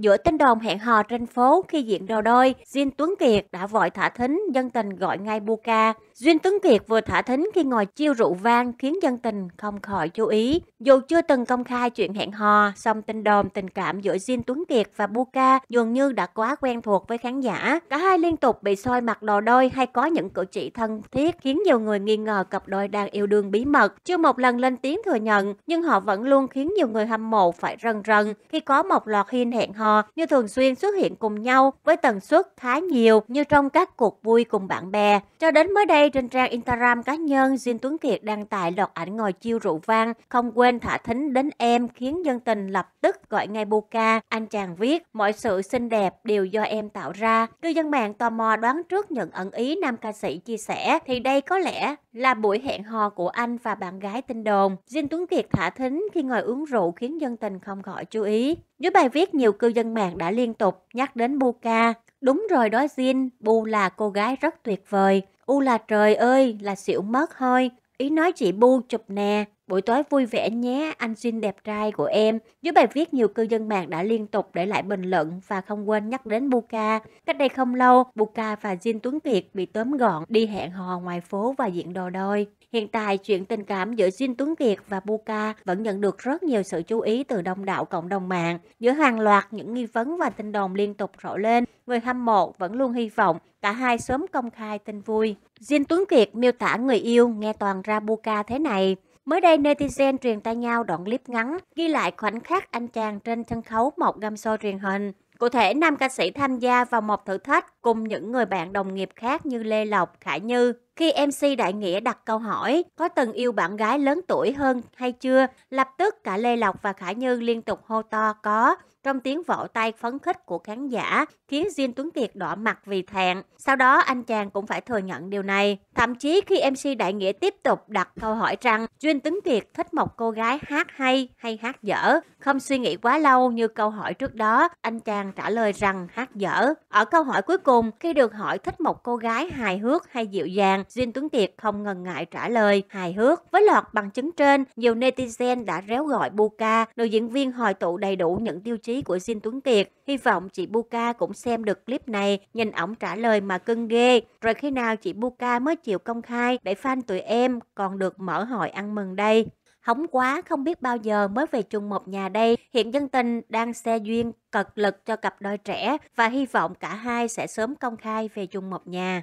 Giữa tin đồn hẹn hò trên phố khi diện đầu đôi, Duyên Tuấn Kiệt đã vội thả thính, dân tình gọi ngay Buka. Duyên Tuấn Kiệt vừa thả thính khi ngồi chiêu rượu vang khiến dân tình không khỏi chú ý. Dù chưa từng công khai chuyện hẹn hò, song tin đồn tình cảm giữa Duyên Tuấn Kiệt và Buka dường như đã quá quen thuộc với khán giả. Cả hai liên tục bị soi mặt đồ đôi hay có những cử chỉ thân thiết khiến nhiều người nghi ngờ cặp đôi đang yêu đương bí mật. Chưa một lần lên tiếng thừa nhận, nhưng họ vẫn luôn khiến nhiều người hâm mộ phải rần rần khi có một loạt hin hẹn hò hò như thường xuyên xuất hiện cùng nhau với tần suất khá nhiều như trong các cuộc vui cùng bạn bè. Cho đến mới đây, trên trang Instagram cá nhân, Jin Tuấn Kiệt đăng tải loạt ảnh ngồi chiêu rượu vang, không quên thả thính đến em khiến dân tình lập tức gọi ngay Buka. Anh chàng viết, mọi sự xinh đẹp đều do em tạo ra. Cư dân mạng tò mò đoán trước nhận ẩn ý nam ca sĩ chia sẻ thì đây có lẽ là buổi hẹn hò của anh và bạn gái tin đồn. Jin Tuấn Kiệt thả thính khi ngồi uống rượu khiến dân tình không khỏi chú ý. Dưới bài viết, nhiều cư dân mạng đã liên tục nhắc đến Bu Ca. Đúng rồi đó Jin, Bu là cô gái rất tuyệt vời. U là trời ơi, là xỉu mất thôi. Ý nói chị Bu chụp nè, Buổi tối vui vẻ nhé, anh Jin đẹp trai của em. Dưới bài viết, nhiều cư dân mạng đã liên tục để lại bình luận và không quên nhắc đến Buka. Cách đây không lâu, Buka và Jin Tuấn Kiệt bị tóm gọn đi hẹn hò ngoài phố và diện đồ đôi. Hiện tại, chuyện tình cảm giữa Jin Tuấn Kiệt và Buka vẫn nhận được rất nhiều sự chú ý từ đông đảo cộng đồng mạng. Giữa hàng loạt những nghi vấn và tin đồn liên tục rộ lên, người hâm mộ vẫn luôn hy vọng cả hai sớm công khai tin vui. Jin Tuấn Kiệt miêu tả người yêu nghe toàn ra Buka thế này. Mới đây, netizen truyền tay nhau đoạn clip ngắn ghi lại khoảnh khắc anh chàng trên sân khấu một game show truyền hình. Cụ thể, nam ca sĩ tham gia vào một thử thách cùng những người bạn đồng nghiệp khác như Lê Lộc, Khải Như khi MC Đại Nghĩa đặt câu hỏi có từng yêu bạn gái lớn tuổi hơn hay chưa, lập tức cả Lê Lộc và Khả Như liên tục hô to có trong tiếng vỗ tay phấn khích của khán giả khiến Diên Tuấn Kiệt đỏ mặt vì thẹn. Sau đó anh chàng cũng phải thừa nhận điều này. Thậm chí khi MC Đại Nghĩa tiếp tục đặt câu hỏi rằng Duyên Tuấn Kiệt thích một cô gái hát hay hay hát dở, không suy nghĩ quá lâu như câu hỏi trước đó, anh chàng trả lời rằng hát dở. Ở câu hỏi cuối cùng, khi được hỏi thích một cô gái hài hước hay dịu dàng, Duyên Tuấn Kiệt không ngần ngại trả lời hài hước. Với loạt bằng chứng trên, nhiều netizen đã réo gọi Buka, nữ diễn viên hồi tụ đầy đủ những tiêu chí của Duyên Tuấn Kiệt. Hy vọng chị Buka cũng xem được clip này, nhìn ổng trả lời mà cưng ghê. Rồi khi nào chị Buka mới chịu công khai để fan tụi em còn được mở hội ăn mừng đây. Hóng quá không biết bao giờ mới về chung một nhà đây. Hiện dân tình đang xe duyên cật lực cho cặp đôi trẻ và hy vọng cả hai sẽ sớm công khai về chung một nhà.